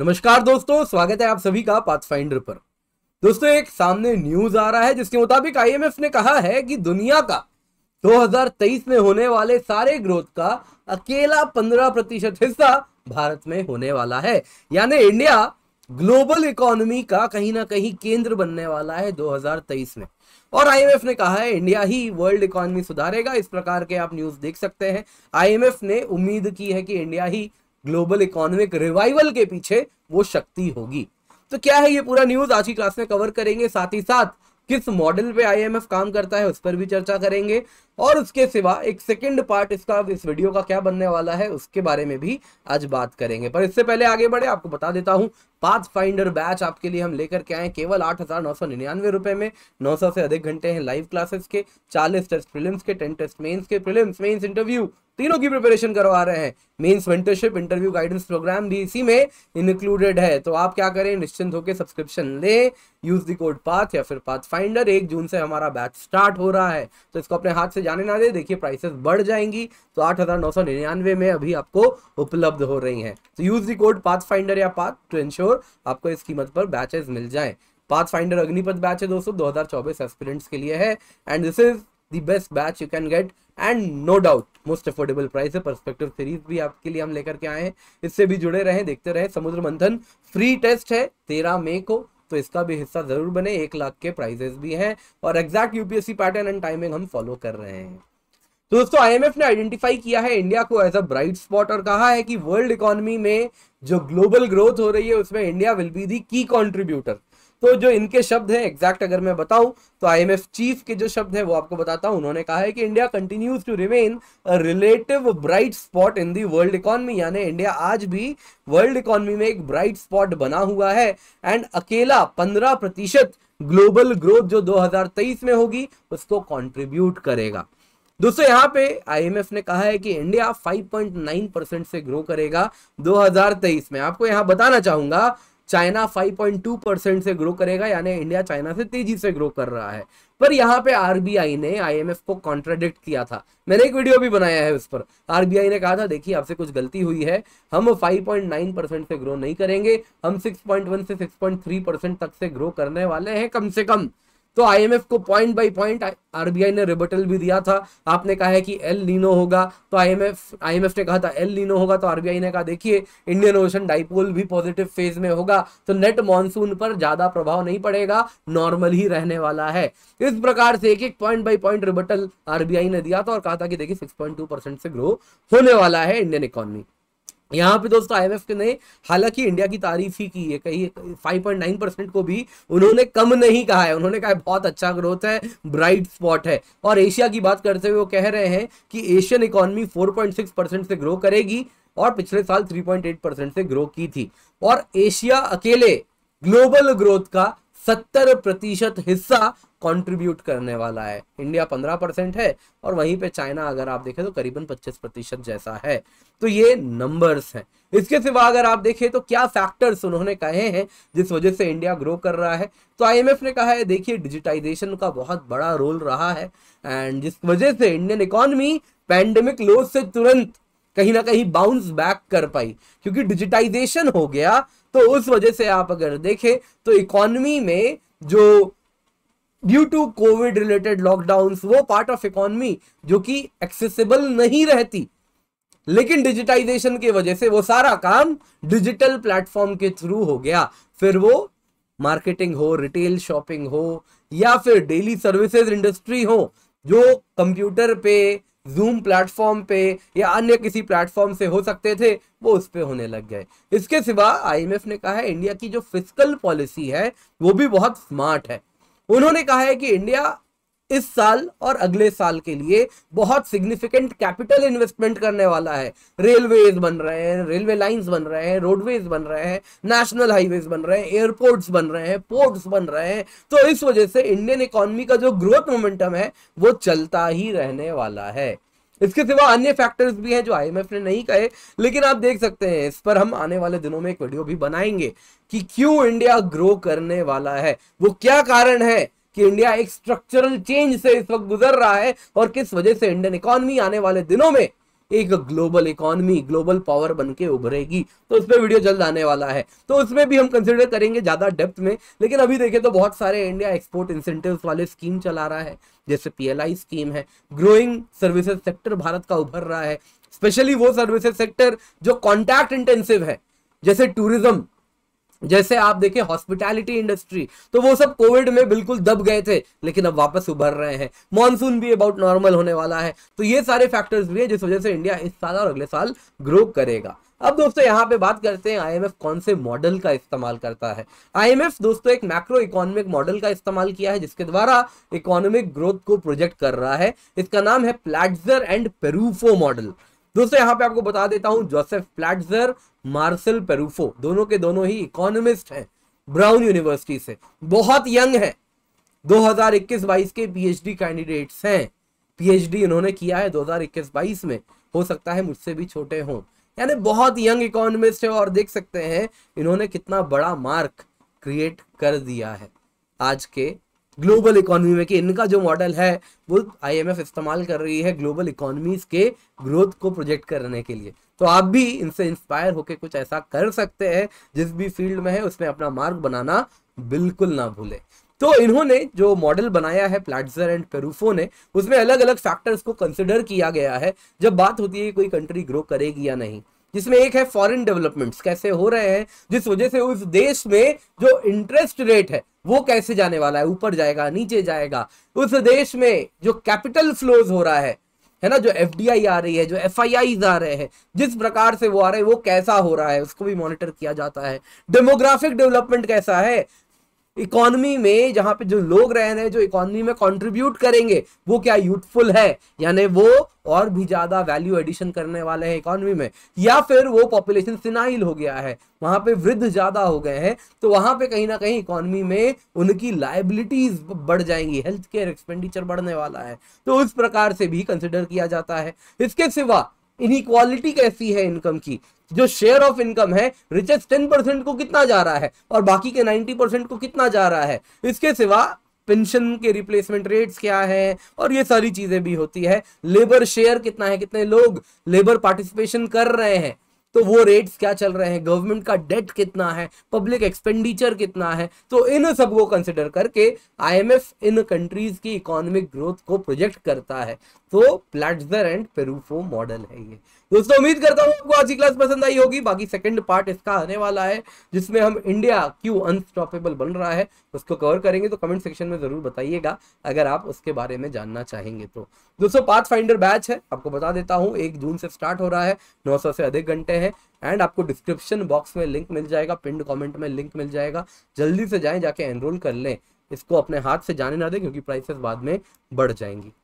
नमस्कार दोस्तों स्वागत है आप सभी का पाथफाइंडर पर दोस्तों एक सामने न्यूज आ रहा है जिसके मुताबिक आईएमएफ ने कहा है कि दुनिया का 2023 में होने वाले सारे ग्रोथ का अकेला 15 प्रतिशत हिस्सा भारत में होने वाला है यानी इंडिया ग्लोबल इकोनॉमी का कहीं ना कहीं केंद्र बनने वाला है 2023 में और आईएमएफ ने कहा है इंडिया ही वर्ल्ड इकोनॉमी सुधारेगा इस प्रकार के आप न्यूज देख सकते हैं आईएमएफ ने उम्मीद की है कि इंडिया ही ग्लोबल इकोनॉमिक रिवाइवल के पीछे वो शक्ति होगी तो क्या है ये पूरा न्यूज आज की क्लास में कवर करेंगे साथ ही साथ किस मॉडल पे आईएमएफ काम करता है उस पर भी चर्चा करेंगे और उसके सिवा एक सेकेंड पार्ट इसका इस वीडियो का क्या बनने वाला है उसके बारे में भी आज बात करेंगे पर इससे पहले आगे बढ़े आपको बता देता हूँ पाथ फाइंडर बैच आपके लिए हम लेकर के आए केवल आठ हजार नौ सौ निन्यानवे रुपए में नौ सौ से अधिक घंटे हैं लाइव क्लासेस के चालीस टेस्ट फिल्म के टेन टेस्ट मेन्स के फिल्म इंटरव्यू तीनों की प्रिपरेशन करवा रहे हैं mains mentorship interview guidance programme भी इसी में इंक्लूडेड है तो आप क्या करें निश्चिंत होकर सब्सक्रिप्शन लें यूज दी कोड पाथ या फिर पाथ फाइंडर एक जून से हमारा बैच स्टार्ट हो रहा है तो इसको अपने हाथ से जाने ना दे देखिए प्राइसेस बढ़ जाएंगी तो आठ हज़ार नौ सौ निन्यानवे में अभी आपको उपलब्ध हो रही हैं तो use the code path finder या पाथ टू इंश्योर आपको इस कीमत पर बैचेज मिल जाए पाथ फाइंडर अग्निपथ बैच है दोस्तों दो हजार के लिए है and this is the best batch you can get and no doubt most affordable price है परस्पेक्टिव सीरीज भी आपके लिए हम लेकर के आए हैं इससे भी जुड़े रहें देखते रहें समुद्र मंथन फ्री टेस्ट है तेरह मई को तो इसका भी हिस्सा ज़रूर बने एक लाख के प्राइजेस भी हैं और exact UPSC pattern and timing हम फॉलो कर रहे हैं तो दोस्तों आईएमएफ ने आइडेंटिफाई किया है इंडिया को एज अ ब्राइट स्पॉट और कहा है कि वर्ल्ड इकोनॉमी में जो ग्लोबल ग्रोथ हो रही है उसमें इंडिया विल बी दी की कॉन्ट्रीब्यूटर तो जो इनके शब्द हैं एग्जैक्ट अगर मैं बताऊं तो आईएमएफ चीफ के जो शब्द हैं वो आपको बताता हूं उन्होंने कहा है कि India continues to remain relative bright spot in the world economy यानी इंडिया आज भी वर्ल्ड इकोनॉमी में एक ब्राइट स्पॉट बना हुआ है एंड अकेला पंद्रह प्रतिशत ग्लोबल ग्रोथ जो दो में होगी उसको कॉन्ट्रीब्यूट करेगा दोस्तों यहां पे आईएमएफ ने कहा है कि इंडिया 5.9 परसेंट से ग्रो करेगा 2023 में आपको यहां बताना चाहूंगा चाइना 5.2 परसेंट से ग्रो करेगा यानी इंडिया चाइना से तेजी से ग्रो कर रहा है पर यहाँ पे आरबीआई ने आईएमएफ को कॉन्ट्राडिक्ट किया था मैंने एक वीडियो भी बनाया है उस पर आरबीआई ने कहा था देखिए आपसे कुछ गलती हुई है हम 5.9 परसेंट से ग्रो नहीं करेंगे हम 6.1 से 6.3 परसेंट तक से ग्रो करने वाले हैं कम से कम तो आईएमएफ को पॉइंट बाई पॉइंट आरबीआई ने रिबटल भी दिया था आपने कहा है कि एल लीनो होगा तो आईएमएफ आईएमएफ ने कहा था एल लीनो होगा तो आरबीआई ने कहा देखिए इंडियन ओशन डाइपोल भी पॉजिटिव फेज में होगा तो नेट मानसून पर ज्यादा प्रभाव नहीं पड़ेगा नॉर्मल ही रहने वाला है इस प्रकार से एक एक point by point rebuttal RBI ने दिया था और कहा था कि देखिए सिक्स से ग्रो होने वाला है इंडियन इकोनॉमी यहाँ पे दोस्तों आईएमएफ ने हालांकि इंडिया की तारीफ ही की है कहीं 5.9 परसेंट को भी उन्होंने कम नहीं कहा है उन्होंने कहा है बहुत अच्छा ग्रोथ है ब्राइट स्पॉट है और एशिया की बात करते हुए वो कह रहे हैं कि एशियन इकोनॉमी 4.6 परसेंट से ग्रो करेगी और पिछले साल 3.8 परसेंट से ग्रो की थी और एशिया अकेले ग्लोबल ग्रोथ का सत्तर प्रतिशत हिस्सा कंट्रीब्यूट करने वाला है इंडिया पंद्रह परसेंट है और वहीं पे चाइना अगर आप देखें तो करीबन पच्चीस प्रतिशत जैसा है तो ये नंबर्स हैं इसके सिवा अगर आप देखें तो क्या फैक्टर्स उन्होंने कहे हैं जिस वजह से इंडिया ग्रो कर रहा है तो आईएमएफ ने कहा है देखिए डिजिटाइजेशन का बहुत बड़ा रोल रहा है एंड जिस वजह से इंडियन इकोनमी पैंडेमिक लोज से तुरंत कहीं ना कहीं बाउंस बैक कर पाई क्योंकि डिजिटाइजेशन हो गया तो उस वजह से आप अगर देखें तो इकोनॉमी में जो due to COVID related lockdown वो पार्ट ऑफ इकोनॉमी जो कि एक्सेसिबल नहीं रहती लेकिन डिजिटाइजेशन की वजह से वो सारा काम डिजिटल प्लेटफॉर्म के थ्रू हो गया फिर वो मार्केटिंग हो रिटेल शॉपिंग हो या फिर डेली सर्विसेज इंडस्ट्री हो जो कंप्यूटर पे जूम प्लेटफॉर्म पे या अन्य किसी प्लेटफॉर्म से हो सकते थे वो उस पर होने लग गए इसके सिवा आईएमएफ ने कहा है इंडिया की जो फिजिकल पॉलिसी है वो भी बहुत स्मार्ट है उन्होंने कहा है कि इंडिया इस साल और अगले साल के लिए बहुत सिग्निफिकेंट कैपिटल इन्वेस्टमेंट करने वाला है रेलवेज बन रहे हैं रेलवे लाइंस बन रहे हैं रोडवेज बन रहे हैं नेशनल हाईवेज बन रहे हैं एयरपोर्ट्स बन रहे हैं पोर्ट्स बन रहे हैं तो इस वजह से इंडियन इकोनॉमी का जो ग्रोथ मोमेंटम है वो चलता ही रहने वाला है इसके सिवा अन्य फैक्टर्स भी हैं जो आईएमएफ ने नहीं कहे लेकिन आप देख सकते हैं इस पर हम आने वाले दिनों में एक वीडियो भी बनाएंगे कि क्यों इंडिया ग्रो करने वाला है वो क्या कारण है कि इंडिया एक स्ट्रक्चरल चेंज से इस वक्त गुजर रहा है और किस वजह से इंडियन इकोनॉमी आने वाले दिनों में एक ग्लोबल इकोनॉमी ग्लोबल पावर बन के उभरेगी तो उस पर वीडियो जल्द आने वाला है तो उसमें भी हम कंसिडर करेंगे ज़्यादा डेप्थ में लेकिन अभी देखें तो बहुत सारे इंडिया एक्सपोर्ट इंसेंटिव वाले स्कीम चला रहा है जैसे पीएलआई स्कीम है ग्रोइंग सर्विसेज सेक्टर भारत का उभर रहा है स्पेशली वो सर्विसेज सेक्टर जो कॉन्टैक्ट इंटेंसिव है जैसे टूरिज्म जैसे आप देखें हॉस्पिटैलिटी इंडस्ट्री तो वो सब कोविड में बिल्कुल दब गए थे लेकिन अब वापस उभर रहे हैं मॉनसून भी अबाउट नॉर्मल होने वाला है तो ये सारे फैक्टर्स भी है जिस वजह से इंडिया इस साल और अगले साल ग्रो करेगा अब दोस्तों यहाँ पे बात करते हैं आईएमएफ कौन से मॉडल का इस्तेमाल करता है आईएमएफ दोस्तों एक मैक्रो इकोनॉमिक मॉडल का इस्तेमाल किया है जिसके द्वारा इकोनॉमिक ग्रोथ को प्रोजेक्ट कर रहा है इसका नाम है प्लेटर एंड पेरूफो मॉडल दोस्तों यहाँ पे आपको बता देता हूँ जोसेफ प्लेटजर मार्सल पेरूफो दोनों के दोनों ही इकोनॉमिस्ट हैं ब्राउन यूनिवर्सिटी से बहुत यंग है 2021-22 के पीएचडी कैंडिडेट्स हैं पीएचडी इन्होंने किया है 2021-22 में हो सकता है मुझसे भी छोटे हों यानी बहुत यंग इकोनॉमिस्ट है और देख सकते हैं इन्होंने कितना बड़ा मार्क क्रिएट कर दिया है आज के ग्लोबल इकोनॉमी में कि इनका जो मॉडल है वो आईएमएफ इस्तेमाल कर रही है ग्लोबल इकोनॉमीज के ग्रोथ को प्रोजेक्ट करने के लिए तो आप भी इनसे इंस्पायर होकर कुछ ऐसा कर सकते हैं जिस भी फील्ड में है उसमें अपना मार्ग बनाना बिल्कुल ना भूले तो इन्होंने जो मॉडल बनाया है प्लाट्जर एंड पेरूफो ने उसमें अलग अलग फैक्टर्स को कंसिडर किया गया है जब बात होती है कोई कंट्री ग्रो करेगी या नहीं जिसमें एक है फॉरेन डेवलपमेंट्स कैसे हो रहे हैं जिस वजह से उस देश में जो इंटरेस्ट रेट है वो कैसे जाने वाला है ऊपर जाएगा नीचे जाएगा उस देश में जो कैपिटल फ्लोज हो रहा है है ना जो एफ आ रही है जो एफ आ रहे हैं जिस प्रकार से वो आ रहे हैं वो कैसा हो रहा है उसको भी मॉनिटर किया जाता है डेमोग्राफिक डेवलपमेंट कैसा है इकोनॉमी में जहाँ पे जो लोग रह रहे हैं जो इकोनॉमी में कंट्रीब्यूट करेंगे वो क्या यूटफुल है यानी वो और भी ज़्यादा वैल्यू एडिशन करने वाले हैं इकोनॉमी में या फिर वो पॉपुलेशन सिनाइल हो गया है वहां पे वृद्ध ज़्यादा हो गए हैं तो वहां पे कहीं ना कहीं इकोनॉमी में उनकी लाइबिलिटीज़ बढ़ जाएंगी हेल्थ केयर एक्सपेंडिचर बढ़ने वाला है तो उस प्रकार से भी कंसिडर किया जाता है इसके सिवा इनक्वालिटी कैसी है इनकम की जो शेयर ऑफ इनकम है रिचेस्ट टेन परसेंट को कितना जा रहा है और बाकी के नाइनटी परसेंट को कितना जा रहा है इसके सिवा पेंशन के रिप्लेसमेंट रेट्स क्या है और ये सारी चीजें भी होती है लेबर शेयर कितना है कितने लोग लेबर पार्टिसिपेशन कर रहे हैं तो वो रेट्स क्या चल रहे हैं गवर्नमेंट का डेट कितना है पब्लिक एक्सपेंडिचर कितना है तो इन सब को कंसिडर करके आईएमएफ इन कंट्रीज की इकोनॉमिक ग्रोथ को प्रोजेक्ट करता है तो प्लेटर एंड पेरूफो मॉडल है ये दोस्तों उम्मीद करता हूँ आपको आज की क्लास पसंद आई होगी बाकी सेकंड पार्ट इसका आने वाला है जिसमें हम इंडिया क्यों अनस्टॉपेबल बन रहा है उसको कवर करेंगे तो कमेंट सेक्शन में जरूर बताइएगा अगर आप उसके बारे में जानना चाहेंगे तो दोस्तों पाथ फाइंडर बैच है आपको बता देता हूँ एक जून से स्टार्ट हो रहा है नौ से अधिक घंटे हैं है एंड आपको डिस्क्रिप्शन बॉक्स में लिंक मिल जाएगा पिंड कमेंट में लिंक मिल जाएगा जल्दी से जाएं जाके एनरोल कर लें इसको अपने हाथ से जाने ना दें क्योंकि प्राइसेस बाद में बढ़ जाएंगी